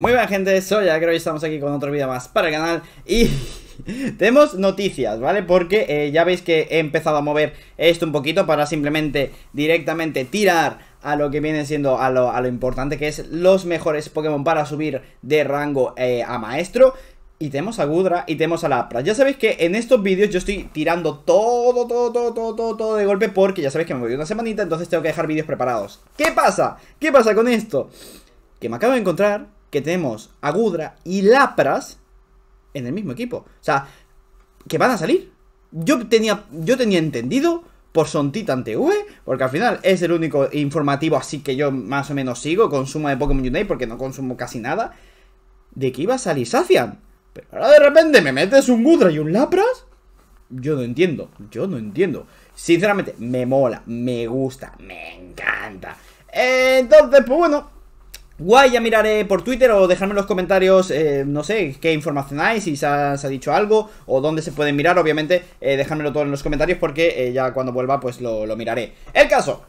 Muy bien gente, soy Agro y estamos aquí con otro vídeo más para el canal y tenemos noticias, ¿vale? Porque eh, ya veis que he empezado a mover esto un poquito para simplemente directamente tirar a lo que viene siendo a lo, importante que es los mejores Pokémon para subir de rango eh, a maestro y tenemos a Gudra y tenemos a Lapras Ya sabéis que en estos vídeos yo estoy tirando todo, todo, todo, todo, todo, todo de golpe Porque ya sabéis que me voy una semanita, entonces tengo que dejar vídeos preparados ¿Qué pasa? ¿Qué pasa con esto? Que me acabo de encontrar que tenemos a Gudra y Lapras en el mismo equipo. O sea, que van a salir. Yo tenía, yo tenía entendido por SonTitanTV TV, porque al final es el único informativo así que yo más o menos sigo, consumo de Pokémon Unite porque no consumo casi nada, de que iba a salir Safian. Pero ahora de repente me metes un Gudra y un Lapras. Yo no entiendo, yo no entiendo. Sinceramente, me mola, me gusta, me encanta. Entonces, pues bueno, Guay, ya miraré por Twitter o dejadme en los comentarios, eh, no sé, qué información hay, si se ha, dicho algo o dónde se pueden mirar, obviamente, eh, todo en los comentarios porque eh, ya cuando vuelva pues lo, miraré. El caso,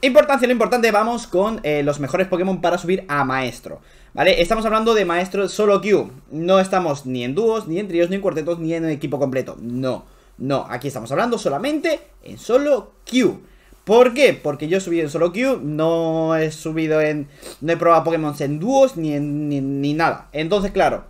Importancia, lo importante, vamos con eh, los mejores Pokémon para subir a Maestro ¿Vale? Estamos hablando de Maestro solo Q No estamos ni en dúos, ni en tríos, ni en cuartetos, ni en equipo completo No, no, aquí estamos hablando solamente en solo Q ¿Por qué? Porque yo he subido en solo queue, no he subido en... No he probado Pokémon en dúos ni, ni, nada. Entonces, claro,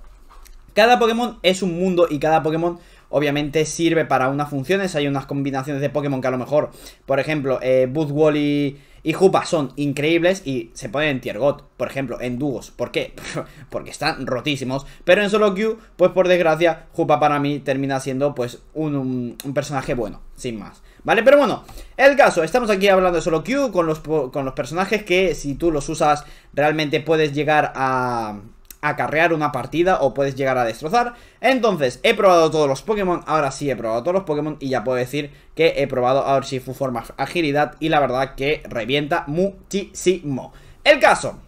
cada Pokémon es un mundo y cada Pokémon obviamente sirve para unas funciones. Hay unas combinaciones de Pokémon que a lo mejor, por ejemplo, eh, y y Jupa son increíbles y se ponen en tier por ejemplo, en dúos. ¿Por qué? Porque están rotísimos. Pero en solo queue, pues por desgracia, Jupa para mí termina siendo pues un, personaje bueno, sin más. ¿Vale? Pero bueno, el caso, estamos aquí hablando de solo queue con los, con los personajes que si tú los usas realmente puedes llegar a acarrear una partida o puedes llegar a destrozar. Entonces, he probado todos los Pokémon, ahora sí he probado todos los Pokémon y ya puedo decir que he probado a fu forma agilidad y la verdad que revienta muchísimo. El caso,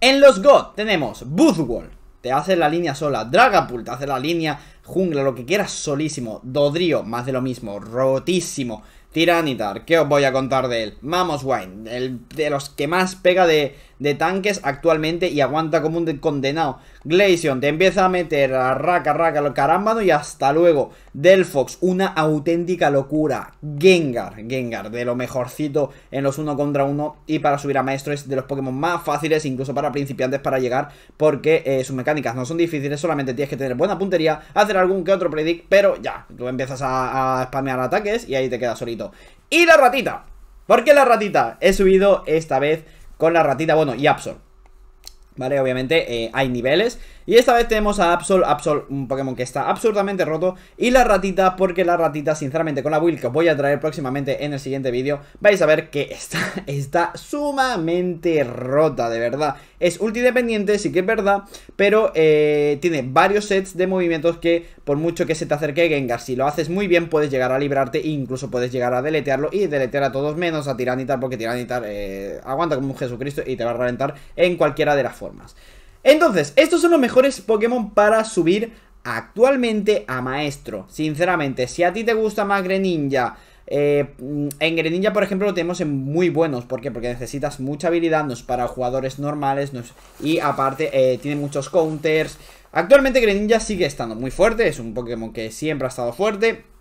en los GO tenemos Boothwall, te hace la línea sola, Dragapult te hace la línea jungla, lo que quieras solísimo, Dodrio, más de lo mismo, rotísimo. Tiranitar, ¿qué os voy a contar de él? Mamoswine, el de los que más pega de, de tanques actualmente y aguanta como un condenado. Glacion te empieza a meter a raca, raca, lo carámbano y hasta luego. Delfox, una auténtica locura. Gengar, Gengar, de lo mejorcito en los uno contra uno y para subir a maestro es de los Pokémon más fáciles, incluso para principiantes para llegar, porque eh, sus mecánicas no son difíciles, solamente tienes que tener buena puntería, hacer algún que otro predict, pero ya, tú empiezas a, a ataques y ahí te quedas solito. Y la ratita, porque la ratita he subido esta vez con la ratita, bueno, y Absorb ¿Vale? Obviamente eh, hay niveles Y esta vez tenemos a Absol, Absol, un Pokémon que está absolutamente roto Y la ratita, porque la ratita, sinceramente, con la build que os voy a traer próximamente en el siguiente vídeo Vais a ver que está, está sumamente rota, de verdad Es dependiente sí que es verdad Pero eh, tiene varios sets de movimientos que, por mucho que se te acerque Gengar Si lo haces muy bien, puedes llegar a librarte e incluso puedes llegar a deletearlo Y deletear a todos menos a Tiranitar, porque Tiranitar eh, aguanta como un Jesucristo Y te va a reventar en cualquiera de las entonces, estos son los mejores Pokémon para subir actualmente a maestro. Sinceramente, si a ti te gusta más Greninja, eh, mm, en Greninja, por ejemplo, lo tenemos en muy buenos. ¿Por qué? Porque necesitas mucha habilidad, no para jugadores normales. Y aparte, eh, tiene muchos counters. Actualmente Greninja sigue estando muy fuerte, es un Pokémon que siempre ha estado fuerte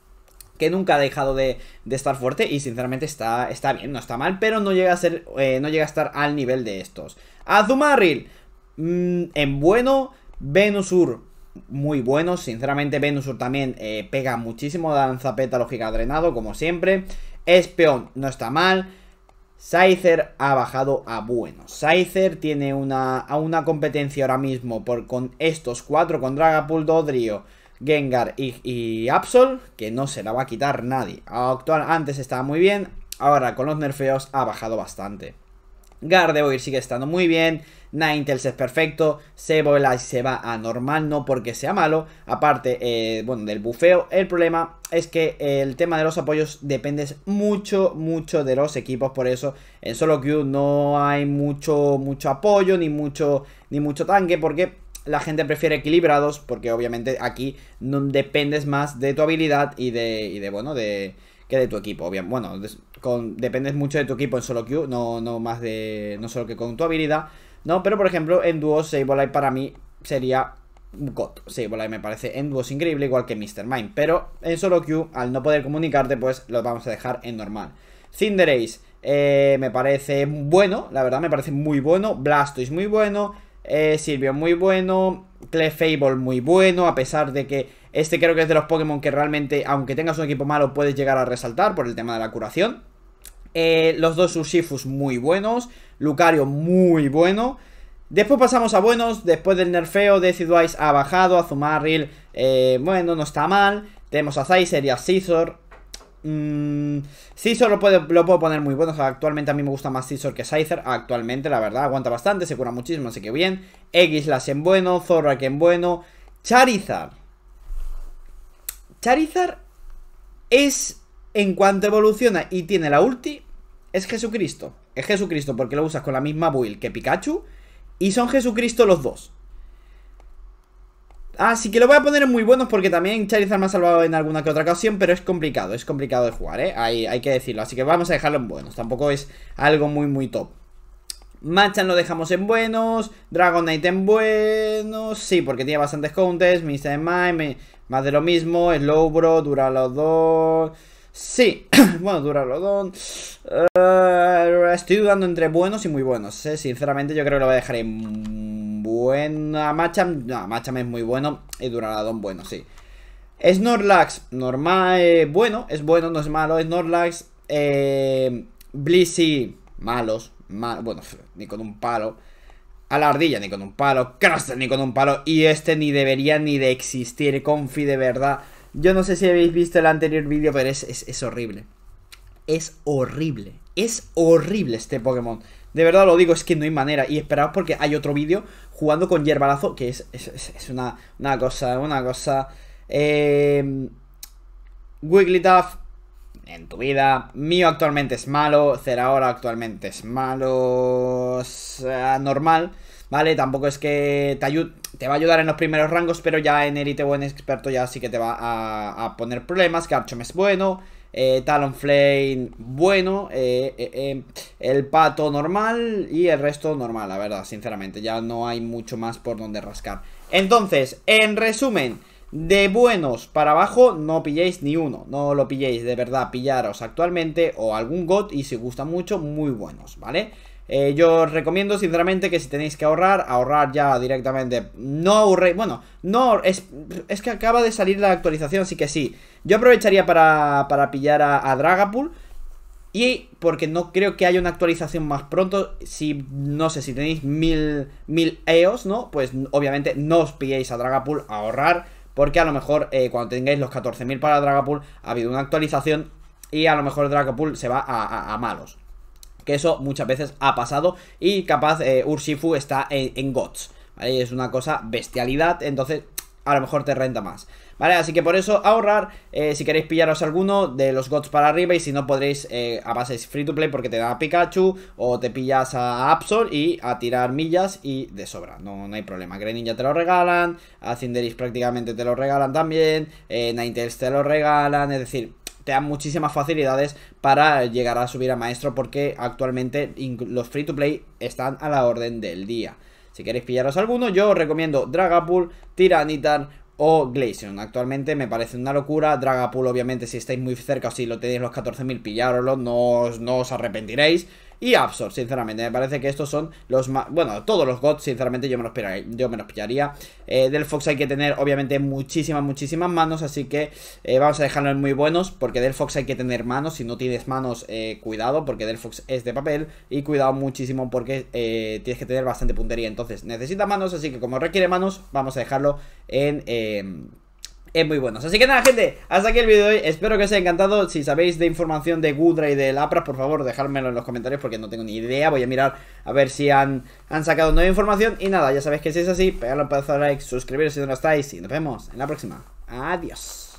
que nunca ha dejado de, estar fuerte y sinceramente está, está bien, no está mal, pero no llega a ser, eh, no llega a estar al nivel de estos. Azumarril, mm, en bueno, Venusur, muy bueno. sinceramente Venusur también eh, pega muchísimo, peta lógica drenado, como siempre. Espeón no está mal. Scyther ha bajado a bueno. Scyther tiene una, una competencia ahora mismo por, con estos cuatro, con Dragapult, Dodrio... Gengar y, Absol, que no se la va a quitar nadie. Actual, antes estaba muy bien, ahora con los nerfeos ha bajado bastante. Gardevoir sigue estando muy bien, Ninetales es perfecto, y se va a normal, no porque sea malo, aparte, eh, bueno, del bufeo, el problema es que el tema de los apoyos depende mucho, mucho de los equipos, por eso en solo queue no hay mucho, mucho apoyo, ni mucho, ni mucho tanque, porque la gente prefiere equilibrados porque obviamente aquí dependes más de tu habilidad y de, y de bueno, de que de tu equipo. Bien, bueno, con, dependes mucho de tu equipo en solo queue, no, no más de, no solo que con tu habilidad, ¿no? Pero por ejemplo, en dúo Sableye para mí sería God. Sableye me parece en duos increíble, igual que Mr. Mind. pero en solo queue, al no poder comunicarte, pues lo vamos a dejar en normal. Cinderace, eh, me parece bueno, la verdad me parece muy bueno, es muy bueno, eh, Silvio muy bueno, Clefable muy bueno, a pesar de que este creo que es de los Pokémon que realmente, aunque tengas un equipo malo, puedes llegar a resaltar por el tema de la curación. Eh, los dos Ursifus muy buenos, Lucario muy bueno. Después pasamos a buenos, después del nerfeo, Decidwise ha bajado, Azumarill, eh, bueno, no está mal. Tenemos a Zyzer y a Scizor, Mm, solo lo, lo puedo poner muy bueno. actualmente a mí me gusta más Scizor que Scyther. Actualmente, la verdad, aguanta bastante, se cura muchísimo, así que bien. Egislash en bueno, que en bueno. Charizard. Charizard es, en cuanto evoluciona y tiene la ulti, es Jesucristo. Es Jesucristo porque lo usas con la misma build que Pikachu. Y son Jesucristo los dos. Así ah, que lo voy a poner en muy buenos porque también Charizard me ha salvado en alguna que otra ocasión, pero es complicado, es complicado de jugar, ¿eh? Hay, que decirlo, así que vamos a dejarlo en buenos, tampoco es algo muy muy top. Machan lo dejamos en buenos, Dragonite en buenos, sí, porque tiene bastantes counters, Mr. Mime, más de lo mismo, Slowbro, Duralodon... Sí, bueno, Duralodon... Eh, estoy dudando entre buenos y muy buenos, ¿eh? sinceramente yo creo que lo voy a dejar en buena. Macham, no, Macham es muy bueno. Y Duraladon, bueno, sí. Snorlax, normal, eh, bueno, es bueno, no es malo. Snorlax, eh, Blissey, malos, bueno, ni con un palo. A la ardilla ni con un palo, Craster, ni con un palo. Y este ni debería ni de existir, Confi, de verdad. Yo no sé si habéis visto el anterior vídeo, pero es, es horrible. Es horrible. Es horrible este Pokémon. De verdad lo digo, es que no hay manera. Y esperaos porque hay otro vídeo jugando con Yerbalazo, que es, una, cosa, una cosa... Eh, Wigglytuff en tu vida. Mío actualmente es malo. Zeraora actualmente es malo. normal. ¿Vale? Tampoco es que te, te, va a ayudar en los primeros rangos, pero ya en Elite o en Experto ya sí que te va a, a poner problemas. Garchomp es bueno. Eh, Talonflame bueno, eh, eh, el pato normal y el resto normal, la verdad, sinceramente. Ya no hay mucho más por donde rascar. Entonces, en resumen, de buenos para abajo no pilléis ni uno, no lo pilléis, de verdad, pillaros actualmente o algún god y si gusta mucho, muy buenos, ¿vale? vale eh, yo os recomiendo sinceramente que si tenéis que ahorrar, ahorrar ya directamente. No ahorréis, bueno, no, es, es, que acaba de salir la actualización, así que sí. Yo aprovecharía para, pillar a, Dragapool Y porque no creo que haya una actualización más pronto. Si, no sé, si tenéis mil, mil EOS, ¿no? Pues obviamente no os pilléis a Dragapool a ahorrar. Porque a lo mejor eh, cuando tengáis los 14.000 para Dragapool ha habido una actualización y a lo mejor Dragapool se va a malos. Que eso muchas veces ha pasado y capaz eh, Urshifu está en, gods ¿vale? es una cosa bestialidad, entonces a lo mejor te renta más. ¿Vale? Así que por eso ahorrar, eh, si queréis pillaros alguno de los gods para arriba y si no podréis eh, a base es free to play porque te da a Pikachu o te pillas a Absol y a tirar millas y de sobra, no, hay problema. Greninja te lo regalan, a Cinderis prácticamente te lo regalan también, eh, Ninetales te lo regalan, es decir, te muchísimas facilidades para llegar a subir a maestro porque actualmente los free to play están a la orden del día. Si queréis pillaros alguno, yo os recomiendo Dragapult, Tyranitar o Glacian, Actualmente me parece una locura. Dragapult, obviamente, si estáis muy cerca o si lo tenéis los 14.000, pillároslo, no, no os arrepentiréis y Absor sinceramente. Me parece que estos son los más... Bueno, todos los gods sinceramente, yo me los, me pillaría. Eh, del Fox hay que tener, obviamente, muchísimas, muchísimas manos, así que eh, vamos a dejarlo en muy buenos, porque del Fox hay que tener manos. Si no tienes manos, eh, cuidado, porque del Fox es de papel y cuidado muchísimo porque tienes que tener bastante puntería. Entonces, necesita manos, así que como requiere manos, vamos a dejarlo en... Em, es muy bueno, Así que nada, gente, hasta aquí el vídeo de hoy. Espero que os haya encantado. Si sabéis de información de Gudra y de Lapras, por favor, dejármelo en los comentarios porque no tengo ni idea. Voy a mirar a ver si han, han sacado nueva información. Y nada, ya sabéis que si es así, pegadle un pedazo de like, suscribiros si no lo estáis y nos vemos en la próxima. Adiós.